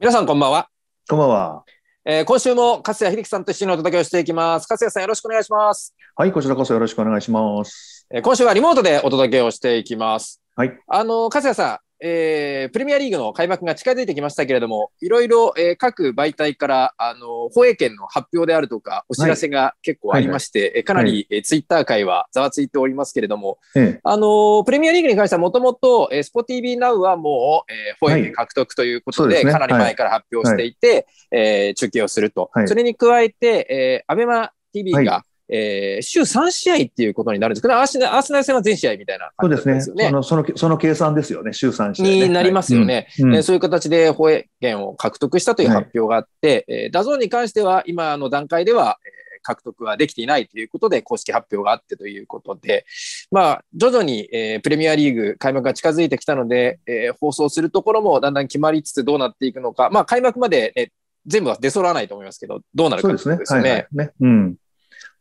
皆さんこんばんは。こんばんは。えー、今週も勝谷秀樹さんと一緒にお届けをしていきます。勝谷さんよろしくお願いします。はい、こちらこそよろしくお願いします。えー、今週はリモートでお届けをしていきます。はい。あの勝谷さん、えー、プレミアリーグの開幕が近づいてきましたけれども、いろいろ、えー、各媒体から、あの、放映権の発表であるとか、お知らせが結構ありまして、はいはいはい、かなり、えー、ツイッター界はざわついておりますけれども、あの、プレミアリーグに関してはもともと、えー、スポ TV ナウはもう、えー、放映権獲得ということで、はいでね、かなり前から発表していて、はい、えー、中継をすると。それに加えて、えー、アベマ TV が、えー、週3試合っていうことになるんですけど、アーセナル戦は全試合みたいな感じです、ね、そうですね。その、その、その計算ですよね、週3試合、ね、になりますよね、はいうん、えー、そういう形で保映権を獲得したという発表があって、はい、えー、ダゾーンに関しては、今の段階では、えー獲得はできていないということで、公式発表があってということで、まあ、徐々に、えー、プレミアリーグ開幕が近づいてきたので、えー、放送するところもだんだん決まりつつどうなっていくのか、まあ、開幕まで、ね、全部は出揃わないと思いますけど、どうなるかですね。そうですね。はいはい、ねうん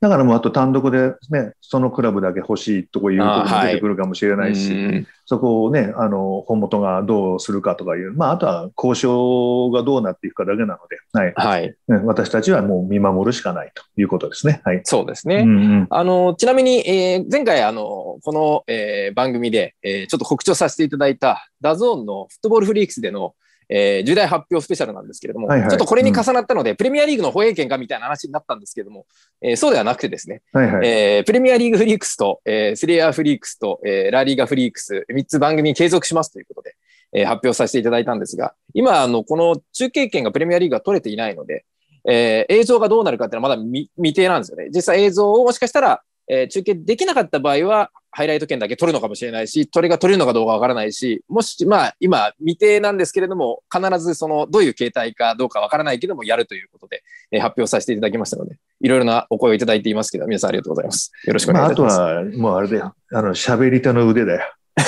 だからもうあと単独で、ね、そのクラブだけ欲しいとこいうところも出てくるかもしれないし、はい、そこをね、あの、本元がどうするかとかいう、まあ、あとは交渉がどうなっていくかだけなので、はい。はい、私たちはもう見守るしかないということですね。はい。そうですね。うんうん、あの、ちなみに、えー、前回、あの、この、えー、番組で、えー、ちょっと告知をさせていただいた、ダゾーンのフットボールフリークスでの、えー、重大発表スペシャルなんですけれども、はいはい、ちょっとこれに重なったので、うん、プレミアリーグの放映権かみたいな話になったんですけれども、えー、そうではなくてですね、はいはい、えー、プレミアリーグフリークスと、えー、セリアフリークスと、えー、ラリーガフリークス、3つ番組継続しますということで、えー、発表させていただいたんですが、今、あの、この中継権がプレミアリーグが取れていないので、えー、映像がどうなるかっていうのはまだ未定なんですよね。実際映像をもしかしたら、えー、中継できなかった場合は、ハイライト券だけ取るのかもしれないし、それが取れるのかどうかわからないし、もし、まあ、今、未定なんですけれども、必ず、その、どういう形態かどうかわからないけども、やるということで、えー、発表させていただきましたので、いろいろなお声をいただいていますけど、皆さんありがとうございます。よろしくお願いします。まあ、あとは、もうあれだよ。あの、喋り手の腕だよ。だ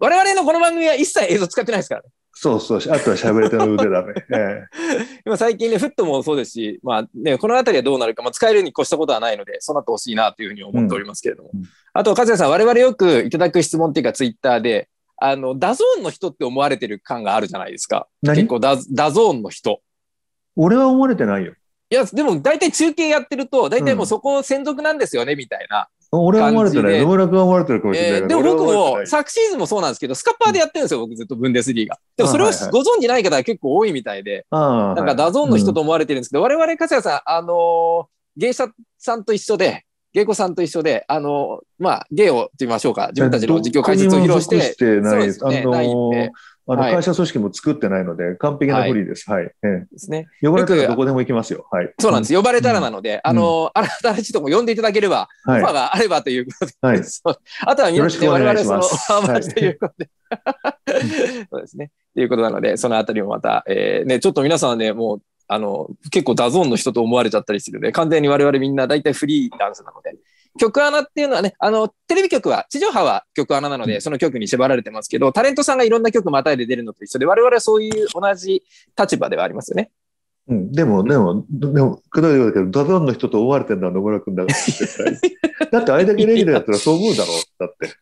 我々のこの番組は一切映像使ってないですからね。そうそう、あとは喋り手の腕だね。ええ、今最近ね、フットもそうですし、まあね、この辺りはどうなるか、まあ、使えるに越したことはないので、そうなってほしいなというふうに思っておりますけれども。うん、あと、和也さん、我々よくいただく質問っていうか、ツイッターで、あの、ダゾーンの人って思われてる感があるじゃないですか。結構ダ、ダゾーンの人。俺は思われてないよ。いや、でも大体中継やってると、大体もうそこ専属なんですよね、みたいな。俺は思われてない。野村君は思われてるかもしれないえー、でも僕も、昨シーズンもそうなんですけど、スカッパーでやってるんですよ、僕ずっとブンデスリーが。でもそれをご存じない方が結構多いみたいで、なんかダゾーンの人と思われてるんですけど、はい、我々、加瀬さん、あのー、芸者さんと一緒で、芸妓さんと一緒で、あのー、まあ、芸をと言いましょうか、自分たちの実況解説を披露して。してないです。あのーあの会社組織も作ってないので、完璧なフリーです。はい。ですね。呼ばれたらどこでも行きますよ。はい。そうなんです。呼ばれたらなので、あの、新たちとも呼んでいただければ、オフーがあればということで。はい。あとは皆さん、我々その、お待ち ということで。そうですね。ということなので、そのあたりもまた、えね、ちょっと皆さんね、もう、あの、結構ダゾーンの人と思われちゃったりするので、完全に我々みんな大体フリーダンスなので、曲穴っていうのはね、あの、テレビ局は、地上波は曲穴なので、その局に縛られてますけど、タレントさんがいろんな曲またいで出るのと一緒で、我々はそういう同じ立場ではありますよね。うん、でも、でも、でも、くだりだけど、ダゾンの人と思われてるのは野村君だから。だって、あれだけレギュラーやったらそう思うだろう。だって。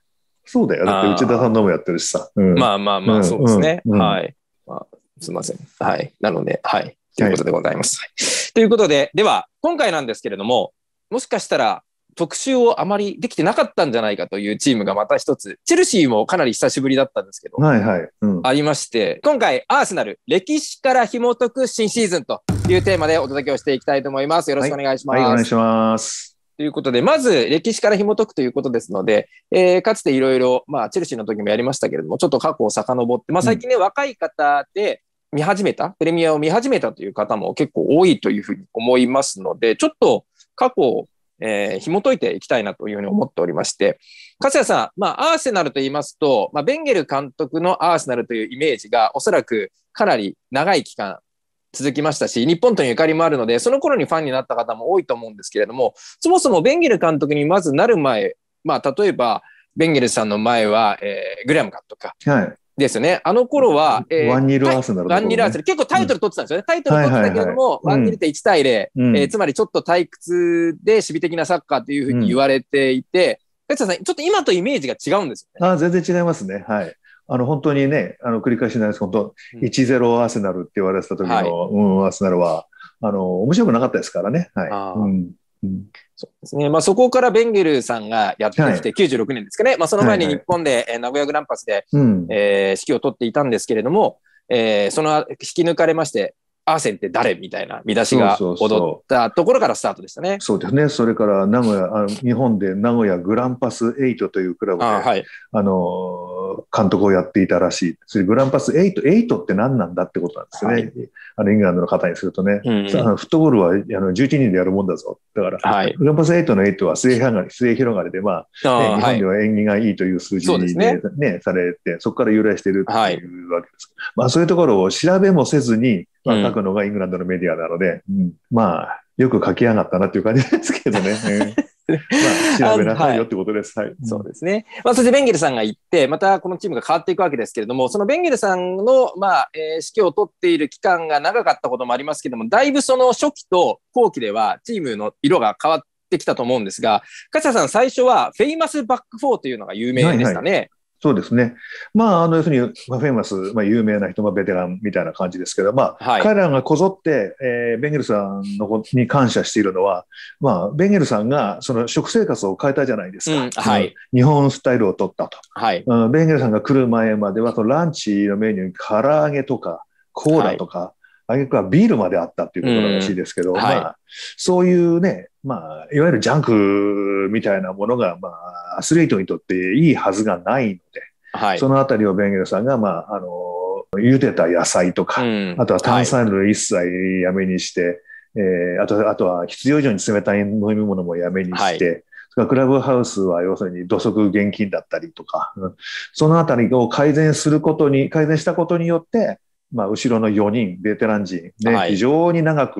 そうだよ。だって、内田さんのもやってるしさ。うん、まあまあまあ、そうですね。うん、はい、まあ。すみません。はい。なので、はい。ということでございます。はい、ということで、では、今回なんですけれども、もしかしたら、特集をあまりできてなかったんじゃないかというチームがまた一つ、チェルシーもかなり久しぶりだったんですけど、はいはい、うん、ありまして、今回、アーセナル、歴史から紐解く新シーズンというテーマでお届けをしていきたいと思います。よろしくお願いします。はいはい、お願いします。ということで、まず歴史から紐解くということですので、えー、かつていろいろ、まあ、チェルシーの時もやりましたけれども、ちょっと過去を遡って、まあ、最近ね、うん、若い方で見始めた、プレミアを見始めたという方も結構多いというふうに思いますので、ちょっと過去えー、紐解いていきたいなというふうに思っておりまして、加瀬さん、まあ、アーセナルと言いますと、まあ、ベンゲル監督のアーセナルというイメージがおそらくかなり長い期間続きましたし、日本とのゆかりもあるので、その頃にファンになった方も多いと思うんですけれども、そもそもベンゲル監督にまずなる前、まあ、例えば、ベンゲルさんの前は、えー、グレアム監督か、はい、ですよね。あの頃は、えー、ワンニルアーね、ワンニルアー結構タイトル取ってたんですよね。タイトル取ってたけれども、ワンニルって1対0、うん、えー、つまりちょっと退屈で守備的なサッカーというふうに言われていて、う田、さん、ちょっと今とイメージが違うんですよね。あ全然違いますね。はい。あの、本当にね、あの、繰り返しになります。本当、1-0アーセナルって言われてた時の、はい、うん、アーセナルは、あの、面白くなかったですからね。はい。うん、うん、そうですね。まあそこからベンゲルさんがやってきて、96年ですかね。はい、まあその前に日本で、名古屋グランパスで、うえー、指揮を取っていたんですけれども、えー、その引き抜かれまして、アーセンって誰みたいな見出しが踊ったところからスタートでしたね。そうですね。それから名古屋、あ日本で名古屋グランパス8というクラブで、あ,、はい、あの監督をやっていたらしい。それグランパス8、8って何なんだってことなんですね。はい、あのイングランドの方にするとね、うんのフットボールはあの11人でやるもんだぞ。だから、はい、グランパス8の8は末広がり末広がりで、まあ、あ日本では縁起がいいという数字にね、ねねされて、そこから由来してるというわけです。はい、まあ、そういうところを調べもせずに、まあ、書くのがイングランドのメディアなので、うん、まあ、よく書き上がったなっていう感じですけどね。まあ、調べなさいよってことです。はい。はいそうですね。まあ、そしてベンゲルさんが行って、またこのチームが変わっていくわけですけれども、そのベンゲルさんの、まあ、えー、指揮を取っている期間が長かったこともありますけども、だいぶその初期と後期ではチームの色が変わってきたと思うんですが、勝田さん、最初はフェイマスバック4というのが有名でしたね。はいはいそうですね。まあ、あの、要するに、まあ、フェイマス、まあ、有名な人、まあ、ベテランみたいな感じですけど、まあ、はい、彼らがこぞって、えー、ベンゲルさんのことに感謝しているのは、まあ、ベンゲルさんが、その、食生活を変えたじゃないですか。うん、はい、日本スタイルを取ったと。はい。うん、ベンゲルさんが来る前までは、そのランチのメニューに唐揚げとか、コーラとか、はいあげくはビールまであったっていうことらしいですけど、まあ、そういうね、まあ、いわゆるジャンクみたいなものが、まあ、アスリートにとっていいはずがないので、はい、そのあたりをベンゲルさんが、まあ、あの、茹でた野菜とか、うん、あとは炭酸類一切やめにして、はい、えー、あとあとは必要以上に冷たい飲み物もやめにして、はいクラブハウスは要するに土足現金だったりとか、うん、そのあたりを改善することに、改善したことによって、まあ、後ろの4人、ベテラン陣、ね、はい、非常に長く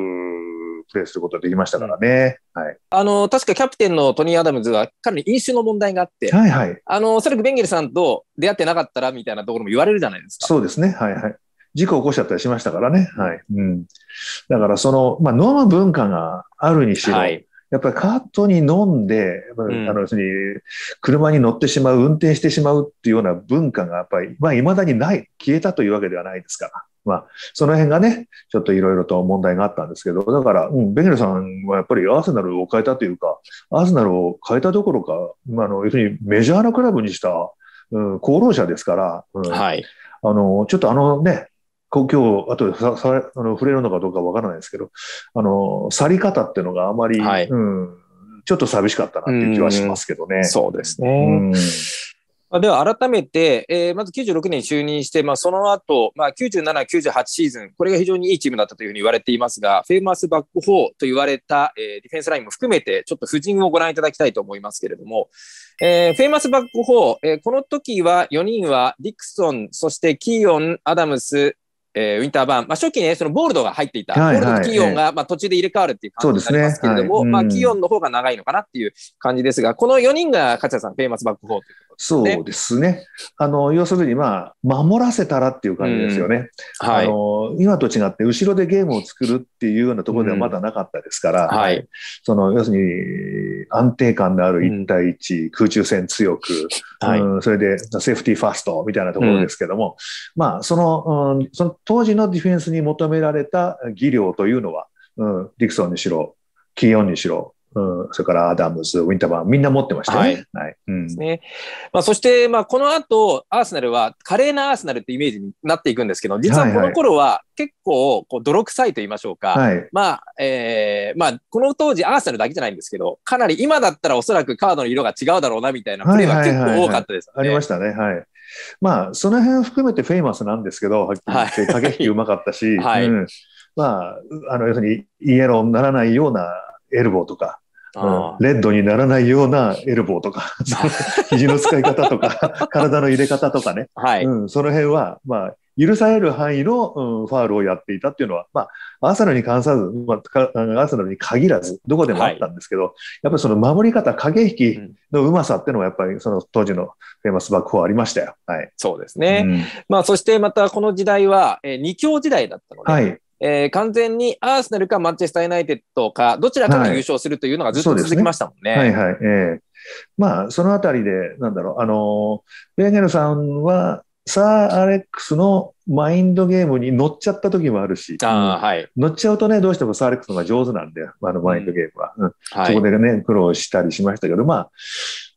プレーすることができましたからね。はい、あの確かキャプテンのトニー・アダムズは、かなり飲酒の問題があって、はいはい、あのおそらくベンゲルさんと出会ってなかったらみたいなところも言われるじゃないですか。そうですね、はいはい、事故を起こしちゃったりしましたからね、はいうん、だからその、まあ、飲む文化があるにしろ、はい、やっぱりカートに飲んで、うん、あの要するに車に乗ってしまう、運転してしまうっていうような文化がやっぱり、まあ、未だにない、消えたというわけではないですから。まあ、その辺がね、ちょっといろいろと問題があったんですけど、だから、うん、ベゲルさんはやっぱりアーセナルを変えたというか、アーセナルを変えたどころか、まあ、あの要するにメジャーなクラブにした、うん、功労者ですから、うん、はい、あのちょっとあのね、今日、あとでささあの触れるのかどうかわからないですけど、あの、去り方っていうのがあまり、はい、うん、ちょっと寂しかったなっていう気はしますけどね。うそうですね。では改めて、えー、まず96年就任して、まあ、その後、まあ、97、98シーズン、これが非常にいいチームだったというふうに言われていますが、フェーマスバックホーと言われた、えー、ディフェンスラインも含めて、ちょっと布陣をご覧いただきたいと思いますけれども、えー、フェーマスバックー、えー、この時は4人はディクソン、そしてキーオン、アダムス、えー、ウィンターバン、まあ、初期ね、そのボールドが入っていた、はいはい、ボールドとキヨンが、まあ、途中で入れ替わるっていう感じになりますけれども、ねはい、まあ、キヨンの方が長いのかなっていう感じですが、この4人が、勝谷さん、ペイマスバック4というそうですね。あの、要するに、まあ、守らせたらっていう感じですよね。うん、はい、あの、今と違って、後ろでゲームを作るっていうようなところではまだなかったですから、うん、はい。その、要するに、安定感のある1対1、うん、空中戦強く、はい、うん、それで、セーフティーファーストみたいなところですけども、まあ、その、うん、その当時のディフェンスに求められた技量というのは、うん、ディクソンにしろ、キーオンにしろ、うん、それからアダムズ、ウィンターバーン、みんな持ってましたよね。はい。ですね。まあ、そして、まあ、この後、アーセナルは、華麗なアーセナルってイメージになっていくんですけど、実はこの頃は結構、こう、泥臭いと言いましょうか。まあ、えー、まあ、この当時、アーセナルだけじゃないんですけど、かなり今だったらおそらくカードの色が違うだろうな、みたいなプレーは結構多かったです、ねはいはいはいはい、ありましたね。はい。まあ、その辺含めてフェイマスなんですけど、はっきり言って、駆け引きうまかったし、はい、まあ、あの、要するに、イエローにならないような、エルボーとか、うん、レッドにならないようなエルボーとか、肘の使い方とか、体の入れ方とかね、はいうん、その辺は、まあ、許される範囲の、うん、ファウルをやっていたっていうのは、まあ、アーサルに関さず、まあ、かアーサルに限らず、どこでもあったんですけど、はい、やっぱりその守り方、駆け引きのうまさっていうのは、やっぱりその当時のフェマスバックフォーありましたよ。はい。そうですね。うん、まあ、そしてまたこの時代は、えー、二強時代だったので、はい、えー、完全にアーセナルかマンチェスター・ユナイテッドか、どちらかが優勝するというのがずっと続きましたもんね。はい、ねはいはい、えー、まあ、そのあたりで、なんだろう、あのー、ベーゲルさんは、サー・アレックスのマインドゲームに乗っちゃった時もあるし、あはい、乗っちゃうとね、どうしてもサー・アレックスの方が上手なんで、あのマインドゲームは。うん、うんはい、そこでね、苦労したりしましたけど、まあ、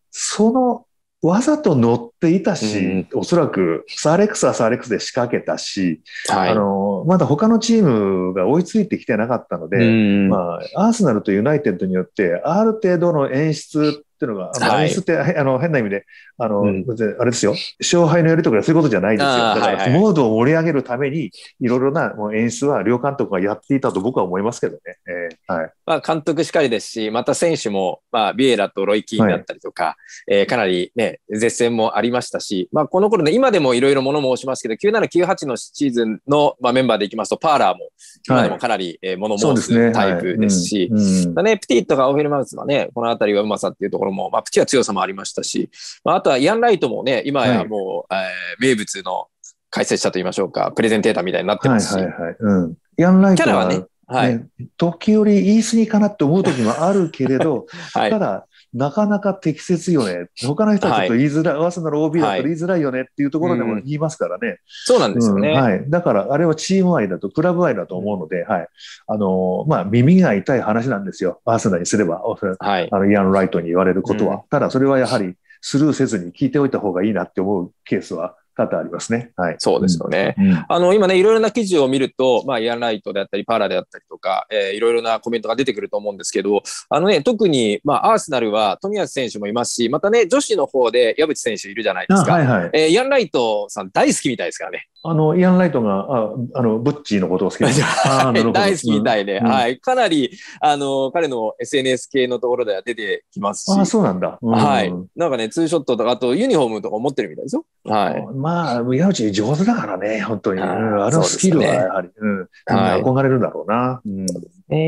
そのわざと乗っていたし、うん、おそらくサーレックスはサーレックスで仕掛けたし、はい、あのまだ他のチームが追いついてきてなかったので、うん、まあ、アーセナルとユナイテッドによってある程度の演出っていうのが、あの、はい、演出ってあの変な意味で、あの、うん、あれですよ、勝敗のやりとかそういうことじゃないですよ。だから、はいはい、モードを盛り上げるために、いろいろなもう演出は両監督がやっていたと僕は思いますけどね。えー、はい。まあ、監督しかりですし、また選手も、まあ、ビエラとロイキーンだったりとか、はい、えー、かなりね、絶戦もありましたし、まあ、この頃ね、今でもいろいろ物申しますけど、9798のシーズンの、まあ、メンバーでいきますと、パーラーも、今でもかなり、えー、物申すタイプですし、ねはいプティットがオフィルマウスはね、この辺りはうまさっていうところろも、まあ、プチは強さもありましたし、まあ、あとはイアン・ライトもね、今やもう、はい、えー、名物の解説者といいましょうか、プレゼンテーターみたいになってますし。はいはいはいうん、イアン・ライトはね、はい、ね、時折言い過ぎかなって思う時もあるけれど、はい、ただなかなか適切よね。他の人はちょっと言いづらい、早稲田の OB だと言いづらいよねっていうところでも言いますからね。はいうん、そうなんですよね、うん、はい。だから、あれはチーム愛だと、クラブ愛だと思うので、はい。あの、まあ、耳が痛い話なんですよ。早稲田にすれば、はい、あのイアン・ライトに言われることは。うん、ただ、それはやはり、スルーせずに聞いておいた方がいいなって思うケースは多々ありますね。はい。そうですよね。うんあの、今ね、いろいろな記事を見ると、まあ、イアンライトであったり、パーラであったりとか、えー、いろいろなコメントが出てくると思うんですけど、あのね、特に、まあ、アーセナルは富安選手もいますし、またね、女子の方で矢渕選手いるじゃないですか。はいはい。えー、イアンライトさん大好きみたいですからね。あの、イアン・ライトが、ああの、ブッチーのことを好きです。大好きみたいで、うん、はい。かなり、あの、彼の SNS 系のところでは出てきますし。あ、そうなんだ。うん、はい。なんかね、ツーショットとか、あとユニフォームとか持ってるみたいですよ。はい。まあ、宮内上手だからね、本当に。あ,、のスキルはやはり、ね、うん、憧れるんだろうな。はい、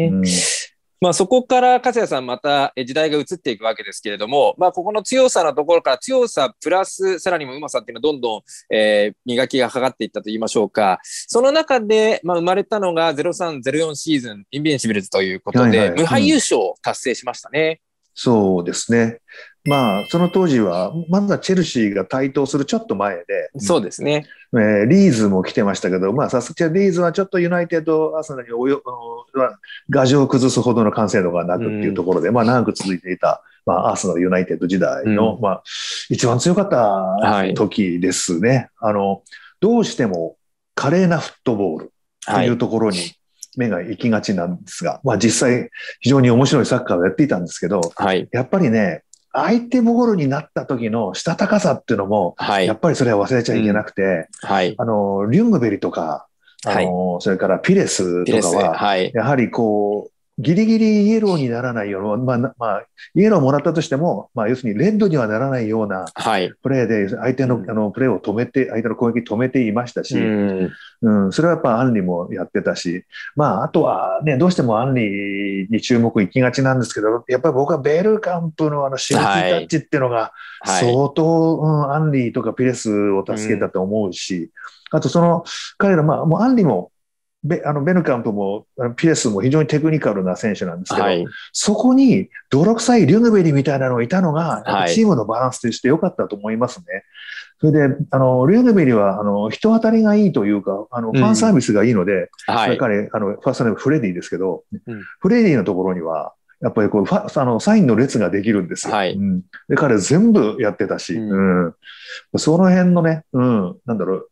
うん、まあ、そこから粕谷さんまた時代が移っていくわけですけれども、まあ、ここの強さのところから強さプラスさらにもうまさっていうのはどんどん、えー、磨きがかかっていったと言いましょうかその中で、まあ、生まれたのが0304シーズンインビンシブルズということで、はいはい、無敗優勝を達成しましたね。うん、そうですねまあ、その当時は、まだチェルシーが台頭するちょっと前で、そうですね。えー、リーズも来てましたけど、まあ、さすがリーズはちょっとユナイテッド、アーセナにおよ、牙城を崩すほどの完成度がなくっていうところで、まあ、長く続いていた、まあ、アーセナユナイテッド時代の、まあ、一番強かった時ですね。はい、あの、どうしても華麗なフットボールというところに、はい目が行きがちなんですが、まあ実際非常に面白いサッカーをやっていたんですけど、はい、やっぱりね、相手ボールになった時のしたたかさっていうのも、はい、やっぱりそれは忘れちゃいけなくて、うん、はい、あのリュングベリとか、あの、はい、それからピレスとかは、はい、やはりこうギリギリイエローにならないような、まあ、まあ、イエローもらったとしても、まあ、要するにレッドにはならないようなプレーで、相手のはい、あのプレーを止めて、相手の攻撃止めていましたし、うん、うん、それはやっぱアンリもやってたし、まあ、あとはね、どうしてもアンリに注目いきがちなんですけど、やっぱり僕はベルカンプのあのシルタッチっていうのが、相当、はいはい、うん、アンリとかピレスを助けたと思うし、うあとその、彼ら、まあ、もうアンリもベあのベルカンプもピエスも非常にテクニカルな選手なんですけど、はい、そこに泥臭いリュヌベリみたいなのがいたのが、チームのバランスとして良かったと思いますね。はい、それで、あのリュヌベリはあの人当たりがいいというか、あのファンサービスがいいので、うんはい、あのファーストネームフレディですけど、うん、フレディのところには、やっぱりこうファあのサインの列ができるんですよ。はい、うん、で彼全部やってたし、うん、うん、その辺のね、うん、なんだろう、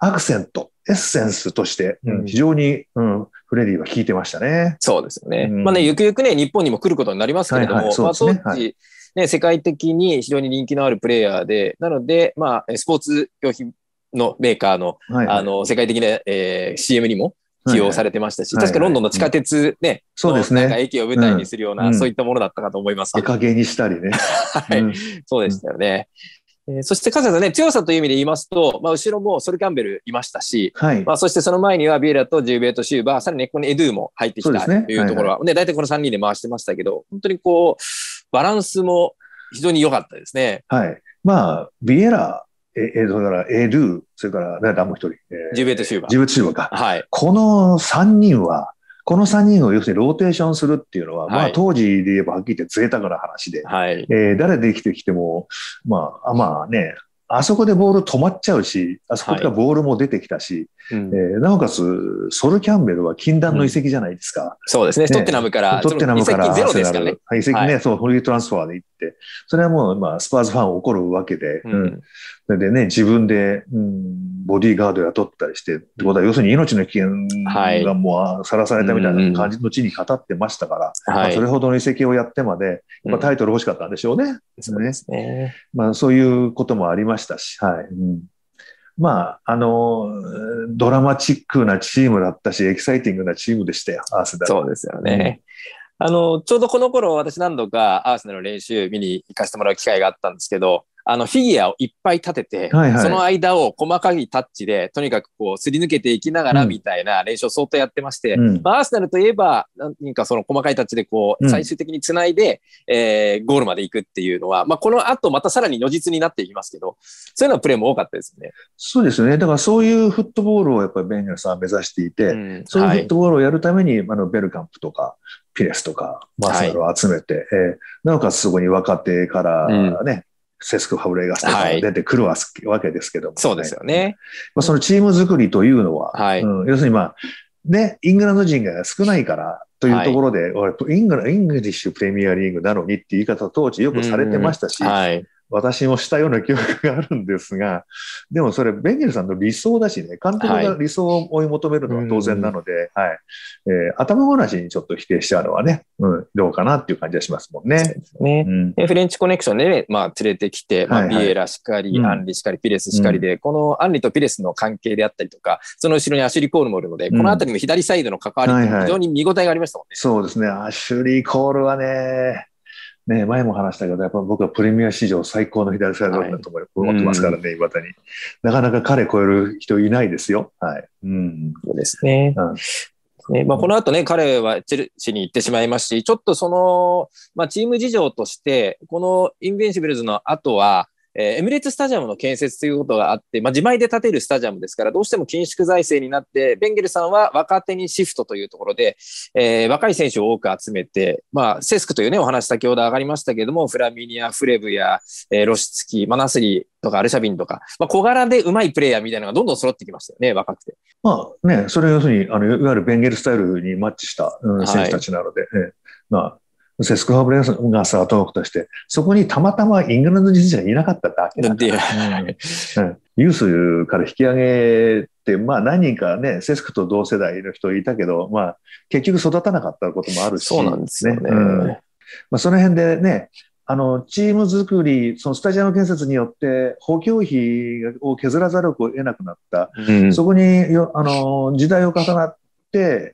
アクセント。エッセンスとして、非常に、うん、フレディは聞いてましたね。そうですよね。まあね、ゆくゆくね、日本にも来ることになりますけれども、ね、まあ、当時、ね、世界的に非常に人気のあるプレイヤーで、なので、まあ、スポーツ用品のメーカーの、あの、世界的な、えー、CM にも起用されてましたし、はいはい、確かロンドンの地下鉄ね、そうですね。駅を舞台にするような、うん、そういったものだったかと思いますけど。赤毛にしたりね。はい、そうでしたよね。えー、そしてか日さんね、強さという意味で言いますと、まあ、後ろもソル・キャンベルいましたし、はい、まあ、そしてその前にはビエラとジューベート・シューバー、さらにここにエドゥも入ってきたというところは、ね、はいはい、大体この3人で回してましたけど、本当にこう、バランスも非常に良かったですね。はい。まあ、ビエラ、え、え、それからエドゥ、それから、ね、もう一人、えー、ジューベート・シューバー。ジューベート・シューバー。はい。この3人は、この3人を要するにローテーションするっていうのは、はい、まあ当時で言えばはっきり言って贅沢な話で、はい、えー、誰で生きてきても、まあ、まあね、あそこでボール止まっちゃうし、あそこからボールも出てきたし、はいえー、なおかつ、ソル・キャンベルは禁断の遺跡じゃないですか。うん、そうですね、ねトッテナムから。トッテナムから、ゼロですからね。遺跡ね、はい、そう、フリートランスファーで行って、それはもう、まあ、スパーズファン怒るわけで、うん、うん、でね、自分で、うん、ボディーガード雇ったりして、ってことは、要するに命の危険がもうさらされたみたいな感じの地に語ってましたから、はい、まあ、それほどの遺跡をやってまで、やっぱタイトル欲しかったんでしょうね。そうですね。まあ、そういうこともありましましたし、はい。うんまあ、あの、ドラマチックなチームだったし、エキサイティングなチームでしたよ、アーセナル。そうですよね。あの、ちょうどこの頃、私何度かアーセナルの練習見に行かせてもらう機会があったんですけど、あのフィギュアをいっぱい立てて、はいはい、その間を細かいタッチで、とにかくこう、すり抜けていきながらみたいな練習を相当やってまして、うん、まあ、アーセナルといえば、何かその細かいタッチでこう、最終的につないで、うん、えー、ゴールまで行くっていうのは、まあ、この後またさらに如実になっていきますけど、そういうのプレーも多かったですね。そうですね。だからそういうフットボールをやっぱりベンジルさんは目指していて、うん、そういうフットボールをやるために、あの、ベルカンプとか、ピレスとか、マーセナルを集めて、はい、えー、なおかつそこに若手からね、セスク・ファブレガスとか出てくるわ,、けですけども、ねはい、そうですよね。まあ、そのチーム作りというのは、はい、うん、要するにまあ、ね、イングランド人が少ないからというところで、はい、イングライングリッシュプレミアリーグなのにって言い方当時よくされてましたし、うんはい、私もしたような記憶があるんですが、でもそれ、ベンゲルさんの理想だしね、監督が理想を追い求めるのは当然なので、はい、はいえー、頭ごなしにちょっと否定しちゃうのはね、うん、どうかなっていう感じがしますもんね。ねうん、フレンチコネクションで、ね、まあ、連れてきて、まあ、ビエラしかり、はいはい、アンリしかり、ピレスしかりで、うん、このアンリとピレスの関係であったりとか、その後ろにアシュリー・コールもいるので、この辺りも左サイドの関わり、非常に見応えがありましたもんね。はいはい、そうですね、アシュリー・コールはね、ね、前も話したけど、やっぱ僕はプレミア史上最高の左サイドバックだと思ってますからね、いま、だに。なかなか彼超える人いないですよ。はい。うん。そうですね。うんねまあ、この後ね、彼はチェルシーに行ってしまいますし、ちょっとその、まあ、チーム事情として、このインベンシブルズの後は、えー、エムレッツスタジアムの建設ということがあって、まあ、自前で建てるスタジアムですから、どうしても緊縮財政になって、ベンゲルさんは若手にシフトというところで、えー、若い選手を多く集めて、まあ、セスクというね、お話先ほど上がりましたけれども、フラミニア、フレブや、えー、ロシツキ、マナスリーとかアルシャビンとか、まあ、小柄でうまいプレイヤーみたいなのがどんどん揃ってきましたよね、若くて。まあね、それ要するに、あのいわゆるベンゲルスタイルにマッチした、うん、選手たちなので、はい、えーまあ、そしてスクフブレガスがトークとして、そこにたまたまイングランド人がいなかっただけだから、ユースから引き上げて、まあ何人かね、セスクと同世代の人いたけど、まあ結局育たなかったこともあるし、そうなんですね。ねうん、まあ、その辺でね、あのチーム作り、そのスタジアム建設によって補強費を削らざるを得なくなった、うん、そこにあの時代を重な、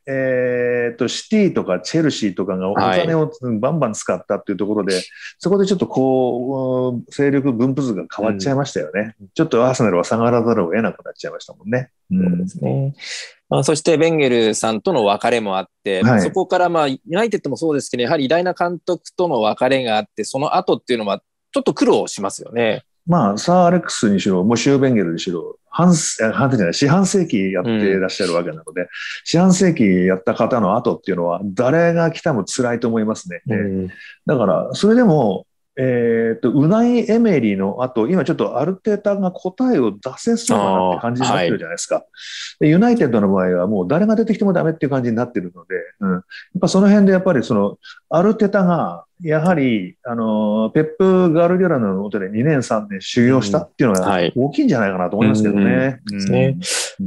えー、っと、シティとかチェルシーとかがお金をバンバン使ったっていうところで、はい、そこでちょっとこう、勢力分布図が変わっちゃいましたよね。うん、ちょっとアーセナルは下がらざるを得なくなっちゃいましたもんね。そうですね。あ、そしてベンゲルさんとの別れもあって、はい、そこからまあユナイテッドもそうですけど、やはり偉大な監督との別れがあって、その後っていうのはちょっと苦労しますよね。まあ、サー・アレックスにしろ、もうシューベンゲルにしろ、半世、半世じゃない、四半世紀やってらっしゃるわけなので、うん、四半世紀やった方の後っていうのは、誰が来ても辛いと思いますね。うん、だから、それでも、えっ、と、うないエメリの後、今ちょっとアルテータが答えを出せそうだなって感じになってるじゃないですか、はい、ユナイテッドの場合はもう誰が出てきてもダメっていう感じになってるので、うん、やっぱその辺でやっぱりその、アルテタが、やはり、あの、ペップ・ガルディラのもとで2年3年修行したっていうのが大きいんじゃないかなと思いますけどね。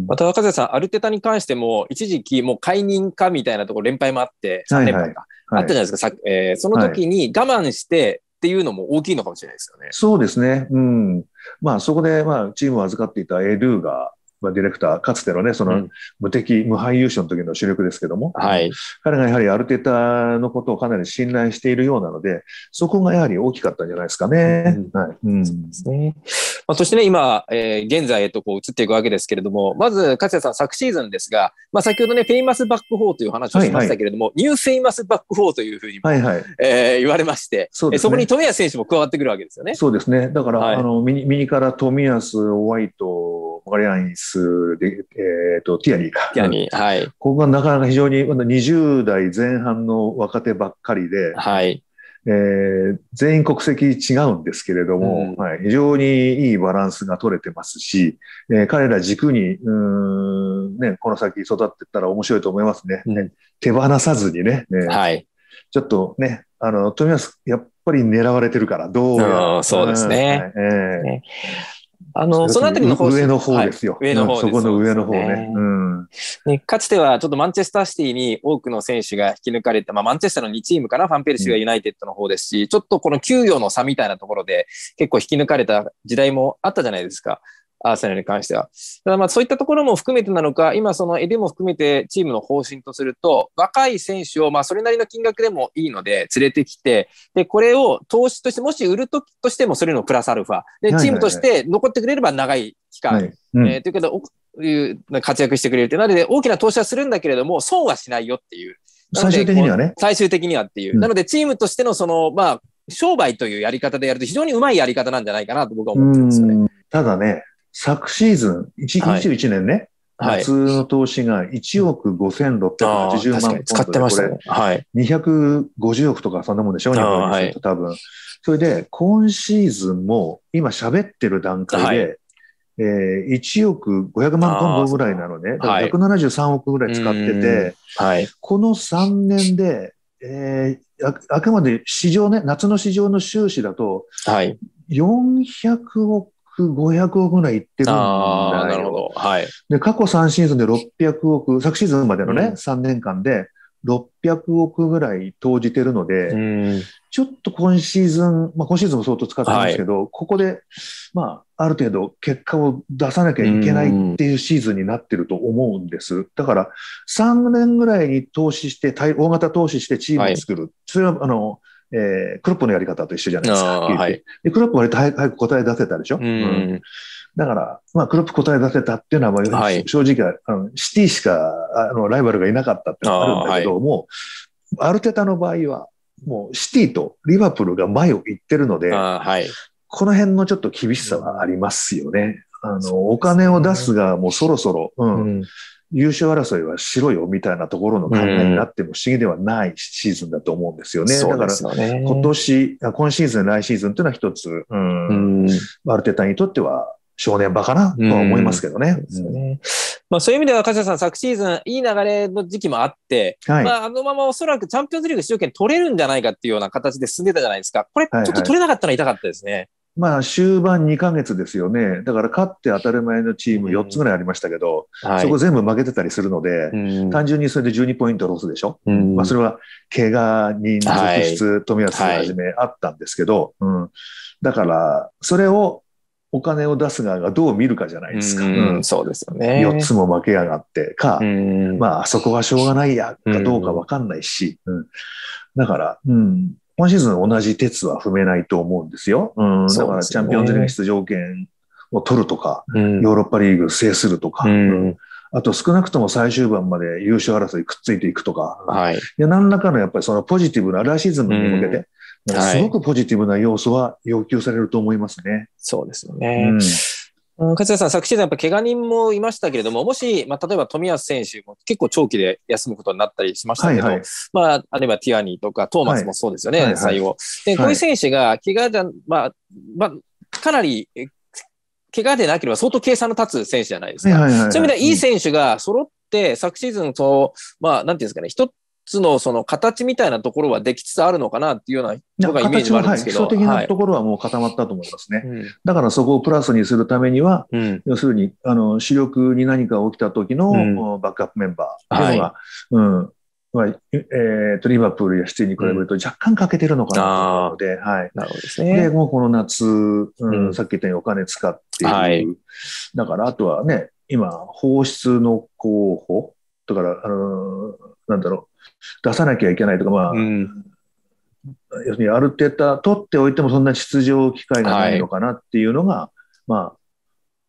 また若狭さん、アルテタに関しても、一時期もう解任かみたいなところ連敗もあって、3連敗はいはい、あったじゃないですか、はい、えー、その時に我慢して、っていうのも大きいのかもしれないですよね。そうですね。うん。まあ、そこで、まあ、チームを預かっていたエルーが、まあ、ディレクター、かつてのね、その無敵、無敗優勝の時の主力ですけども、はい、彼がやはりアルテタのことをかなり信頼しているようなので、そこがやはり大きかったんじゃないですかね。はい、うんそうですねまあ、そしてね、今、えー、現在へとこう移っていくわけですけれども、まず、勝谷さん、昨シーズンですが、まあ、先ほどね、フェイマスバック4という話をしましたけれども、はいはい、ニューフェイマスバック4というふうに、はいはいえー、言われまして、そ、ね、こに富安選手も加わってくるわけですよね。そうですね。だから、はい、あのミニミニから富安、ホワイト、マリアンスで、えっ、ー、と、ティアニーか。ティアニー、はい。ここがなかなか非常に、20代前半の若手ばっかりで、はい。えー、全員国籍違うんですけれども、うん、はい、非常にいいバランスが取れてますし、えー、彼ら軸にうん、ね、この先育っていったら面白いと思いますね。うん、手放さずにね、ね、はい、ちょっとね、あの、富安、やっぱり狙われてるから、どうやそうですね。はい、えー、ねあの、そのあたりの方上の方ですよ。はい、上の方、うん、そこの上の方ね、ねうん、ね。かつてはちょっとマンチェスターシティに多くの選手が引き抜かれて、まあ、マンチェスターの2チームかな、ファンペルシュがユナイテッドの方ですし、うん、ちょっとこの給与の差みたいなところで結構引き抜かれた時代もあったじゃないですか。アーセナルに関しては。ただまあそういったところも含めてなのか、今そのエデも含めてチームの方針とすると、若い選手をまあそれなりの金額でもいいので連れてきて、で、これを投資として、もし売るときとしてもそれのプラスアルファ。で、チームとして残ってくれれば長い期間。えというけど、いう活躍してくれるって、なので大きな投資はするんだけれども、損はしないよっていう。最終的にはね。最終的にはっていう。なので、チームとしてのその、まあ、商売というやり方でやると非常にうまいやり方なんじゃないかなと僕は思ってますよね。ただね、昨シーズン、21年ね、はい、夏の投資が1億5680万ポンドで使ってましたね。はい、250億とかそんなもんでしょ、日本はす多分、それで、今シーズンも今喋ってる段階で、はい、えー、1億500万ポンドぐらいなのね、だから173億ぐらい使ってて、はい、この3年で、えー、ああくまで市場ね、夏の市場の収支だと、はい、400億500億ぐらいいってるんだよ。なるほど。はい。で、過去3シーズンで600億、昨シーズンまでのね、うん、3年間で600億ぐらい投じてるので、うん、ちょっと今シーズン、まあ今シーズンも相当使ってますけど、はい、ここで、まあ、ある程度結果を出さなきゃいけないっていうシーズンになってると思うんです。うん、だから、3年ぐらいに投資して、大型投資してチームを作る。はい、それは、あの、えー、クロップのやり方と一緒じゃないですか。はい、でクロップ割と早く答え出せたでしょ。うん、うん、だから、まあ、クロップ答え出せたっていうのは、まあ、はい、正直あの、シティしかあのライバルがいなかったってのがあるんだけども、はい、アルテタの場合は、もうシティとリバプールが前を行ってるので、はい、この辺のちょっと厳しさはありますよね。あの、お金を出すが、もうそろそろ、うん、うん優勝争いは白いよみたいなところの考えになっても不思議ではないシーズンだと思うんですよね。うん、だから、今年、今シーズン、来シーズンというのは一つ、うん、アルテタにとっては正念場かなとは思いますけどね。うんまあ、そういう意味では、梶田さん、昨シーズン、いい流れの時期もあって、はい、まあ、あのままおそらくチャンピオンズリーグ出場権取れるんじゃないかっていうような形で進んでたじゃないですか。これ、ちょっと取れなかったのは痛かったですね。はいはいまあ、終盤2か月ですよね、だから勝って当たり前のチーム4つぐらいありましたけど、うんそこ全部負けてたりするので、単純にそれで12ポイントロスでしょ、うん、まあ、それは怪我人続出、冨安はじめあったんですけど、はい、うん、だからそれをお金を出す側がどう見るかじゃないですか、うんそうですよね、4つも負けやがってか、まあ、そこはしょうがないやかどうか分かんないし、だから、うん、今シーズン同じ鉄は踏めないと思うんですよ。うん、だからチャンピオンズリーグ出場権を取るとか、ヨーロッパリーグ制するとか、うん、あと少なくとも最終盤まで優勝争いくっついていくとか、はい、いや何らかのやっぱりそのポジティブなラシズムに向けて、うん、すごくポジティブな要素は要求されると思いますね。はい、そうですよね。うん勝谷さん、昨シーズン、やっぱ怪我人もいましたけれども、もし、まあ、例えば富安選手も結構長期で休むことになったりしましたけど、はいはい、まあ、あるいはティアニーとか、トーマスもそうですよね、はい、最後。で、こういう選手が、怪我じゃ、まあ、まあ、かなり、怪我でなければ相当計算の立つ選手じゃないですか。そういう意味ではいい選手が揃って、昨シーズンと、まあ、なんていうんですかね、一つのその形みたいなところはできつつあるのかなっていうようなのがイメージはあるんですけど。はい、基礎的なところはもう固まったと思いますね。はい、だからそこをプラスにするためには、うん、要するに、あの、主力に何か起きた時の、うん、バックアップメンバーっていうのが、はい、うん。まあ、えー、と、リバプールやシティに比べると若干欠けてるのかなと思うので、うん、はい。なるほどですね。で、もうこの夏、うん、さっき言ったようにお金使っている。はい、だから、あとはね、今、放出の候補、だから、あの、なんだろう、出さなきゃいけないとか、まあ、うん、要するにある程度取っておいてもそんな出場機会がないのかなっていうのが、はい、まあ、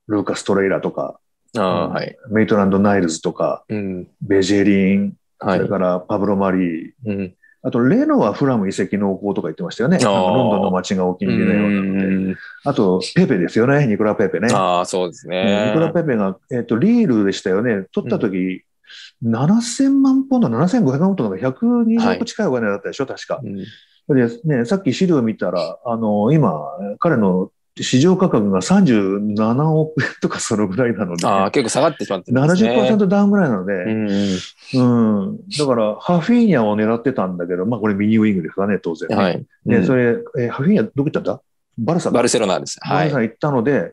ルーカス・トレイラとか、あはい、メイトランド・ナイルズとか、うん、ベジェリン、それからパブロ・マリー、うん、あとレノはフラム跡の濃厚とか言ってましたよね、ロンドンの街がお気に入りのようなので、あとペペですよね、ニコラ・ペペね。あそうですね、ニコラ・ペペが、えーと、リールでしたよね、撮った時、7000万ポンド、7500万ポンドが120億近いお金だったでしょ、はい、確か。うん、でね、さっき資料見たら、あの、今、彼の市場価格が37億円とかそのぐらいなので。ああ、結構下がってしまってますね。70%ダウンぐらいなので、うん、うん、だから、ハフィーニャを狙ってたんだけど、まあこれミニウィングですかね、当然、はい。うん、それ、えハフィーニャどこ行ったんだバルサバルセロナです。はい。バルサ行ったので、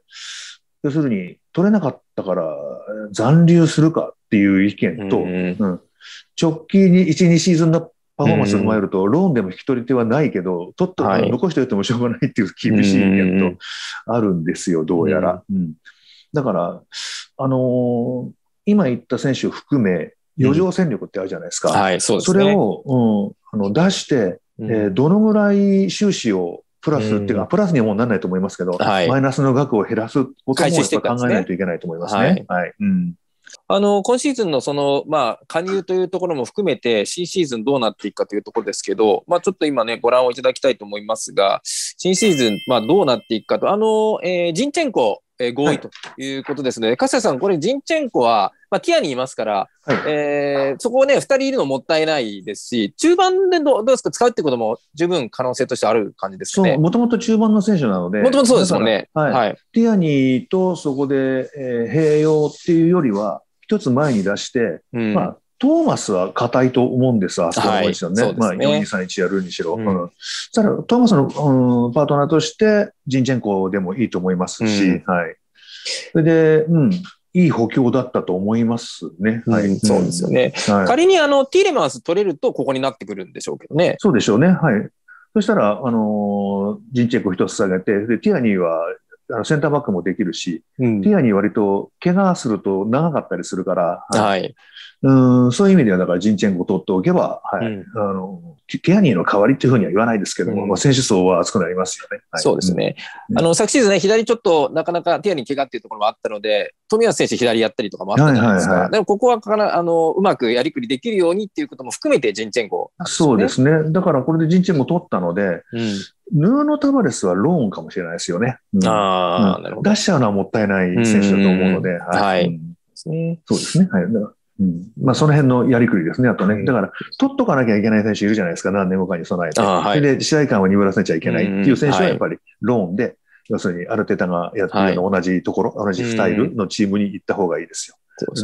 要するに取れなかったから残留するかっていう意見と、うん、直近に1、2シーズンのパフォーマンスを踏まえると、ローンでも引き取り手はないけど、取っと残しておいてもしょうがないっていう厳しい意見とあるんですよ、どうやら。だから、あのー、今言った選手含め、余剰戦力ってあるじゃないですか。うんはいそすね、それを、うん、あの出して、えー、どのぐらい収支をプラス、っていうか、プラスにはもうならないと思いますけど、はい、マイナスの額を減らすことも考えないといけないと思いますね。すねはい、はい、うんあの今シーズンのその、まあ、加入というところも含めて、新シーズンどうなっていくかというところですけど、まあ、ちょっと今ね、ご覧をいただきたいと思いますが、新シーズン、まあ、どうなっていくかと、あの、えー、ジンチェンコえー、合意ということですね、はい、谷さん、これ、ジンチェンコは、まあ、ティアにいますから、はい、えー、そこをね、2人いるのもったいないですし、中盤でどうですか、使うってことも十分可能性としてある感じですね。もともと中盤の選手なので、もともとそうですもんね。はい、はい、ティアニーとそこで、えー、併用っていうよりは、一つ前に出して、うん、まあ、トーマスは硬いと思うんです、あそこのですよね。はい、ねまあ、4231やるにしろ。うん。うん、ただ、トーマスの、うん、パートナーとして、ジンチェンコでもいいと思いますし、うん、はい。それで、うん、いい補強だったと思いますね。はい。うん、そうですよね。はい、仮に、あの、ティレマンス取れると、ここになってくるんでしょうけどね。そうでしょうね。はい。そしたら、あのー、ジンチェンコ一つ下げて、で、ティアニーはあのセンターバックもできるし、うん、ティアに割と怪我すると長かったりするから、はい、はい、うんそういう意味ではだから人チェンゴ取っておけば、はい、うん、あのティアニーの代わりというふうには言わないですけども、うん、まあ、選手層は厚くなりますよね。はい、そうですね、あの昨シーズンね、左ちょっとなかなかティアニー怪我っていうところもあったので、冨安選手、左やったりとかもあったじゃないですか、はいはいはい、でもここはかなあのうまくやりくりできるようにっていうことも含めて、人チェンゴ、ね、そうですね、だからこれでンチェンゴ取ったので、ヌーノ・タバレスはローンかもしれないですよね。ああ、なるほど。出しちゃうのはもったいない選手だと思うので。はい。そうですね。はい。うん、まあ、その辺のやりくりですね、あとね。だから、取っとかなきゃいけない選手いるじゃないですか、何年後かに備えて。はい、で、試合感を鈍らせちゃいけないっていう選手はやっぱりローンで、要するにアルテタがやってるような同じところ、同じスタイルのチームに行った方がいいですよ。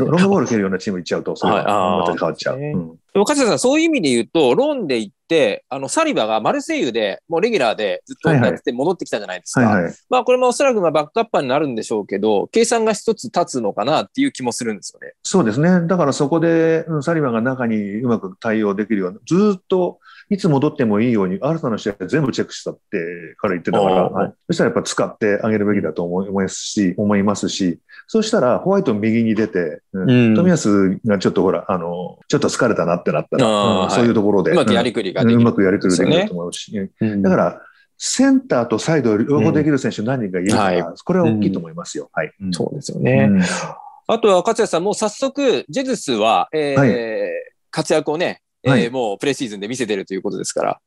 ロングボール蹴るようなチーム行っちゃうと、それはまた変わっちゃう。でも、うん、若狭さん、そういう意味で言うと、ローンで行っ、あの、サリバがマルセイユで、もうレギュラーでずっとやって戻ってきたじゃないですか。まあ、これもおそらくまあバックアッパーになるんでしょうけど、計算が一つ立つのかなっていう気もするんですよね。そうですね。だからそこで、サリバが中にうまく対応できるような、ずっと、いつ戻ってもいいように、新たな試合全部チェックしたって彼言ってたから、はい、そしたらやっぱ使ってあげるべきだと思いますし、思いますし、そしたらホワイト右に出て、うん、安がちょっとほら、あの、ちょっと疲れたなってなったら、うん、そういうところで、うまくやりくりができる、うまくやりくりできると思うし、だから、センターとサイド両方できる選手何人かいるかこれは大きいと思いますよ。はい。そうですよね。あとは、勝谷さん、もう早速、ジェズスは、えー活躍をね、えー、はい、もうプレシーズンで見せてるということですから。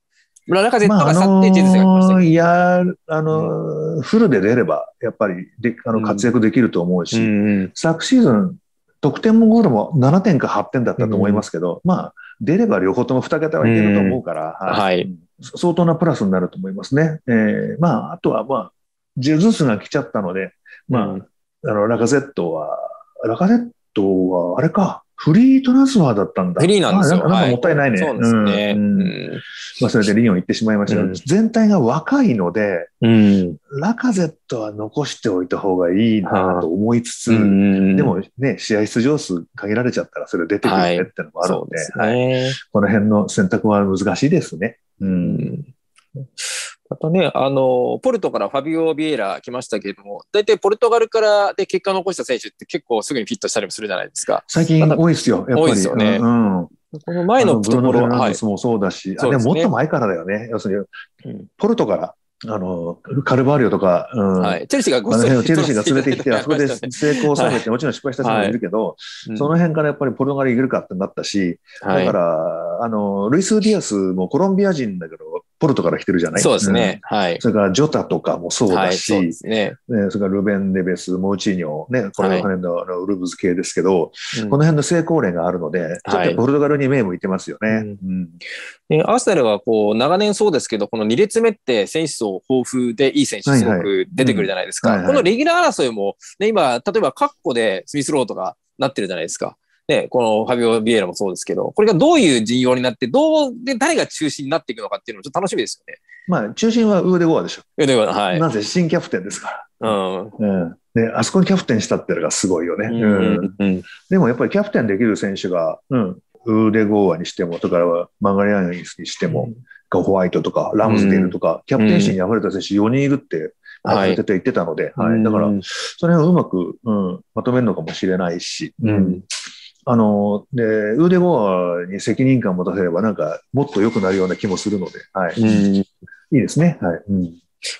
村中トが去って、ジェズスがのいや、あのフルで出れば、やっぱりであの活躍できると思うし、うんうん、昨シーズン、得点もゴールも7点か8点だったと思いますけど、うん、まあ、出れば両方とも2桁はいけると思うから、うん、はい、相当なプラスになると思いますね。えー、まあ、あとは、まあ、ジェズスが来ちゃったので、まあ、うん、あの、ラカゼットは、ラカゼットは、あれか、フリートランスファーだったんだ。フリーなんですよ。なんかもったいないね。そうですね。んまあ、それでリオン行ってしまいましたけど、全体が若いので、ラカゼットは残しておいた方がいいなと思いつつ、でもね、試合出場数限られちゃったらそれ出てくるねってのもあるので、はい、この辺の選択は難しいですね。うんあとね、あの、ポルトからファビオ・ビエラ来ましたけれども、大体ポルトガルからで結果を残した選手って結構すぐにフィットしたりもするじゃないですか。最近多いですよ、やっぱり。多いですよね。うん、この前のところブルノ・ルもそうだし、はい、あでももっと前からだよね。ね要するに、ポルトから。あの、カルバーリオとか、うん。はい。チェルシーがごっチェルシーが連れてきて、あそこで成功されて、もちろん失敗した人もいるけど、その辺からやっぱりポルトガルいけるかってなったし、だから、あの、ルイス・ディアスもコロンビア人だけど、ポルトから来てるじゃないそうですね。はい。それからジョタとかもそうだし、はい、そね、ね、それからルベン・デベス、モーチーニョ、ね、この辺の,、あのウルブズ系ですけど、はい、この辺の成功例があるので、ちょっとポルトガルに目向いてますよね。はいうんね、アーセナルはこう長年そうですけど、この2列目って選手層豊富でいい選手すごく出てくるじゃないですか。このレギュラー争いも、ね、今、例えば括弧でスミスローとかなってるじゃないですか。ね、このファビオ・ビエラもそうですけど、これがどういう陣容になって、どう、で、誰が中心になっていくのかっていうのもちょっと楽しみですよね。まあ、中心はウーデゴアでしょ。ウーデゴア、はい。なぜ新キャプテンですから。うん。うんで、あそこにキャプテンしたってのがすごいよね。うん、うん、でもやっぱりキャプテンできる選手が、うん、ウーデゴーアにしても、だからマンガリアンにしても、うん、ホワイトとかラムズデールとか、うん、キャプテンシーに溢れた選手4人いるって、はい、言ってたので、はい、はい、だから、それをうまく、うん、まとめるのかもしれないし、うんあの、で、ウーデボアに責任感を持たせれば、なんか、もっと良くなるような気もするので、はい。うん、いいですね。はい。うん、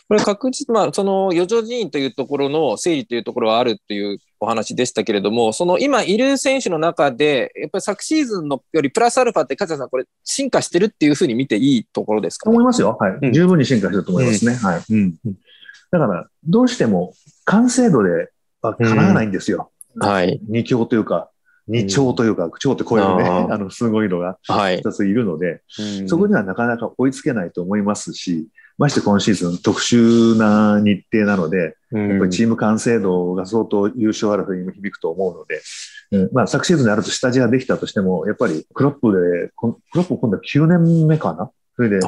これ確実、まあ、その、余剰人員というところの整理というところはあるというお話でしたけれども、その今いる選手の中で、やっぱり昨シーズンのよりプラスアルファって、勝田さん、これ、進化してるっていうふうに見ていいところですか、ね、思いますよ。はい、うん。十分に進化してると思いますね。はい。うん。だから、どうしても、完成度ではかなわないんですよ。はい。二強というか、二丁というか、兆って声うね、あの、すごいのが二ついるので、そこにはなかなか追いつけないと思いますし、まして今シーズン特殊な日程なので、やっぱりチーム完成度が相当優勝争いにも響くと思うので、うん、まあ、昨シーズンであると下地ができたとしても、やっぱりクロップで、クロップ今度は9年目かなそれで、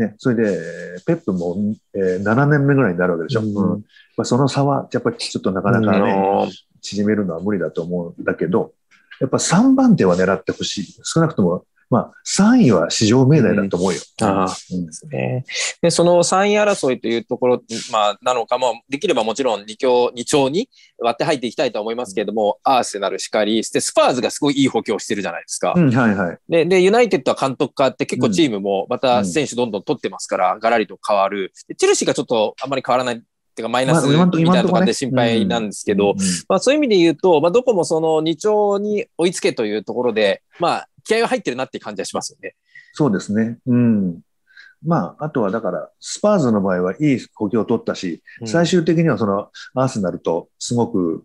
えね、それで、ペップも、えー、7年目ぐらいになるわけでしょ。うんまあ、その差は、やっぱりちょっとなかなかね、うん、縮めるのは無理だと思うんだけど、やっぱ3番手は狙ってほしい。少なくともまあ、3位は史上命題だと思うよ。うん、あうんですね、でその3位争いというところ、まあ、なのか、も、できればもちろん2強2強に割って入っていきたいと思いますけれども、うん、アーセナルしかりでスパーズがすごいいい補強してるじゃないですか。うんはいはい、ででユナイテッドは監督変わって結構チームもまた選手どんどん取ってますから、がらりと変わる。チェルシーがちょっとあんまり変わらないてかマイナスみたいなとかで心配なんですけど、まあそういう意味で言うと、まあどこもその2兆に追いつけというところで、まあ気合が入ってるなって感じはしますよね。そうですね。うん。まあ、あとはだから、スパーズの場合はいい補強を取ったし、最終的にはそのアーセナルとすごく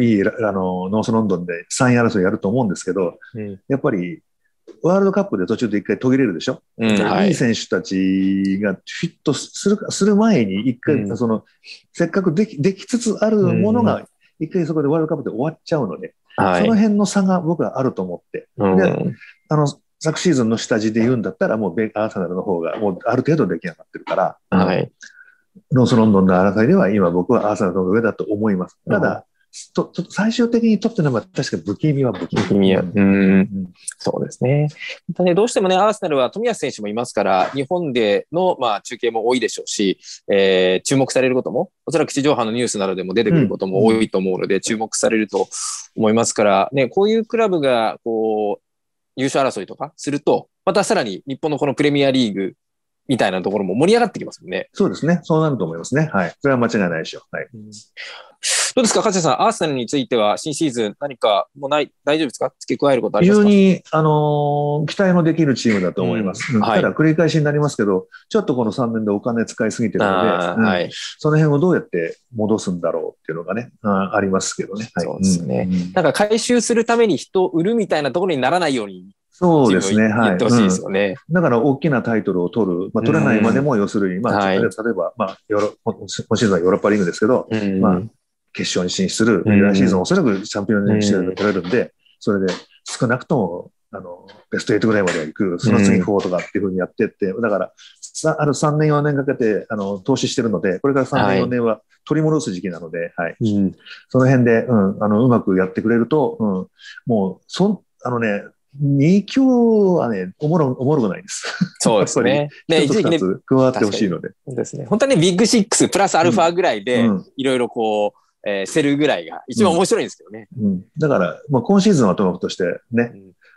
いいあのノースロンドンで3位争いやると思うんですけど、うん、やっぱりワールドカップで途中で一回途切れるでしょ、うんはい、いい選手たちがフィットするする前に一回、その、せっかくできできつつあるものが一回そこでワールドカップで終わっちゃうので、はい、その辺の差が僕はあると思って。うん、であの昨シーズンの下地で言うんだったら、もうアーサナルの方がもうある程度出来上がってるから、はい、ロース・ロンドンの争いでは今僕はアーサナルの上だと思います。ただ、とと最終的にトっテのは確か不気味は不気味。気味うん、そうですね。たね、どうしてもね、アーセナルは冨安選手もいますから、日本での、まあ、中継も多いでしょうし、えー、注目されることも、おそらく地上波のニュースなどでも出てくることも多いと思うので、うん、注目されると思いますから、ね、こういうクラブが、こう、優勝争いとかすると、またさらに日本のこのプレミアリーグみたいなところも盛り上がってきますよね。そうですね。そうなると思いますね。はい。それは間違いないでしょう。はい。どうですか、勝谷さん、アーセナルについては、新シーズン、何かもうない大丈夫ですか、付け加えることありますか非常に、あのー、期待のできるチームだと思います、うん、ただ、繰り返しになりますけど、ちょっとこの3年でお金使いすぎてるので、うんはい、その辺をどうやって戻すんだろうっていうのがね、あありますけどね、はい、そうですね、うん、なんか回収するために人を売るみたいなところにならないようにそうですね。はい。ってほしいですよね、うん、だから大きなタイトルを取る、まあ、取れないまでも要するに、まあ、例えば、まあ、ヨロ、今シーズンはヨーロッパリーグですけど、まあ、決勝に進出する、レギュシーズンおそらくチャンピオンにーズン取れるんで、それで少なくともあのベスト8ぐらいまでは行く、その次4とかっていうふうにやってって、だからさある3年、4年かけてあの投資してるので、これから3年、4年は取り戻す時期なので、はい、はいその辺で、うん、あのうまくやってくれると、うん、もうそん、あのね、2強はね、おもろ、おもろくないです。そうですね。ね、一時期ね、加わってほしいので。ですね。本当にね、ビッグシックスプラスアルファぐらいで、いろいろこう、えー、るぐらいが一番面白いんですけどね。うん、だから、まあ、今シーズンはともかくとしてね、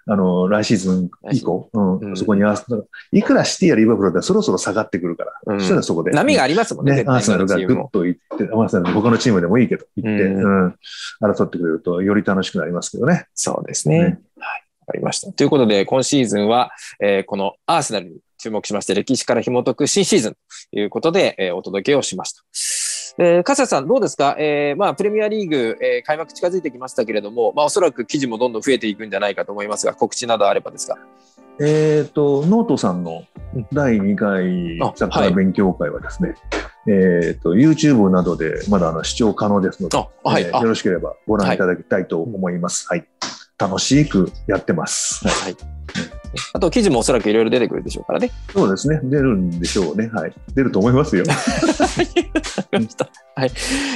あの、来シーズン以降、うん、そこに合わせたら、いくらシティやリバプールだったらそろそろ下がってくるから、うん、そしたらそこで。波がありますもんね。ねアーセナルがグッと行って、アーセナル他のチームでもいいけど、行って、うん、うん、争ってくれるとより楽しくなりますけどね。そうですね。ねはい。わかりました。ということで、今シーズンは、えー、このアーセナルに注目しまして、歴史から紐解く新シーズンということで、えー、お届けをしました。えー、笠谷さん、どうですか、えーまあ、プレミアリーグ、えー、開幕近づいてきましたけれども、まあ、おそらく記事もどんどん増えていくんじゃないかと思いますが、告知などあればですが。えーと、ノートさんの第2回サッカー勉強会はですね、はい、えーと、と YouTube などでまだあの視聴可能ですので、はいえー、よろしければご覧いただきたいと思います。はい、はい、楽しくやってます。はい、はいあと記事もおそらくいろいろ出てくるでしょうからね。そうですね。出るんでしょうね。はい。出ると思いますよ。はい。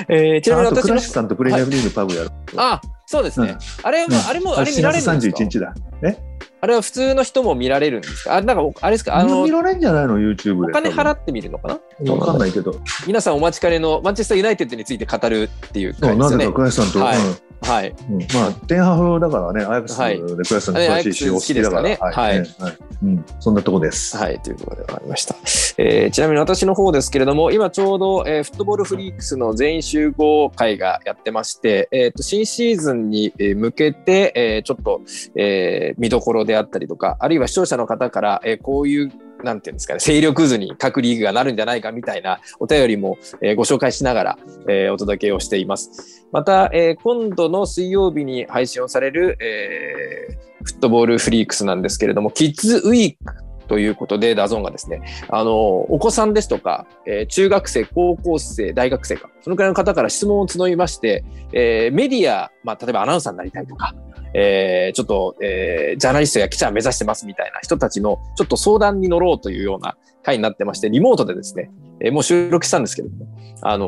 えー、ちなみに私シックさんとプレミアムリーグパブやる。はい、あそうですね。あれは、あれも、あれ見られるんですか ?31 日だ。えあれは普通の人も見られるんですかあれ、なんか、あれですかあの、見られんじゃないの ?YouTube で。お金払ってみるのかなわかんないけど。皆さんお待ちかねのマンチェスターユナイテッドについて語るっていう感じですね。なぜか、さんと。はい。はいまあ、天ハ風だからね、アイプスで倉石さんが詳しいし、お好きですからね。はい。うん、そんなとこです。はい、というところで分りました。えちなみに私の方ですけれども、今ちょうど、えフットボールフリークスの全員集合会がやってまして、えっ、と、新シーズンに向けて、えちょっと、え見どころであったりとか、あるいは視聴者の方から、えこういうなんていうんですかね、勢力図に各リーグがなるんじゃないかみたいなお便りも、えー、ご紹介しながら、えー、お届けをしています。また、えー、今度の水曜日に配信をされる、えフットボールフリークスなんですけれども、キッズウィークということで、ダゾーンがですね、あの、お子さんですとか、えー、中学生、高校生、大学生か、そのくらいの方から質問を募りまして、えー、メディア、まあ、例えばアナウンサーになりたいとか、えー、ちょっと、えー、ジャーナリストや記者を目指してますみたいな人たちのちょっと相談に乗ろうというような回になってまして、リモートでですね、えー、もう収録したんですけれども、あの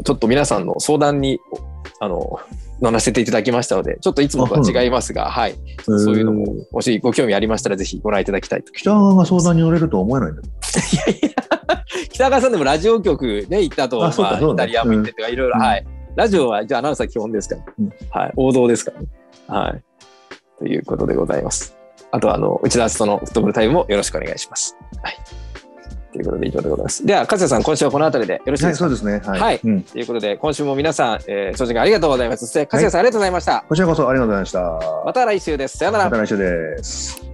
ー、ちょっと皆さんの相談にあの乗らせていただきましたので、ちょっといつもとは違いますが、はい、そういうのも、もしご興味ありましたら、ぜひご覧いただきたいとい。北川が相談に乗れるとは思えないんだいやいや、北川さんでもラジオ局ね、行ったと、あまあ、イタリアも行ってとか、いろいろ、はい。ラジオは、じゃあ、アナウンサー基本ですから、うん、はい、王道ですからね。はい。ということでございます。あとは、あの、内田篤人のフットボールタイムもよろしくお願いします。はい。ということで以上でございます。では、勝谷さん、今週はこの辺りでよろしいですか、はい、そうですね。はい。はいうん、ということで、今週も皆さん、えー、正直ありがとうございます。そして、勝谷さん、はい、ありがとうございました。こちらこそありがとうございました。また来週です。さよなら。また来週です。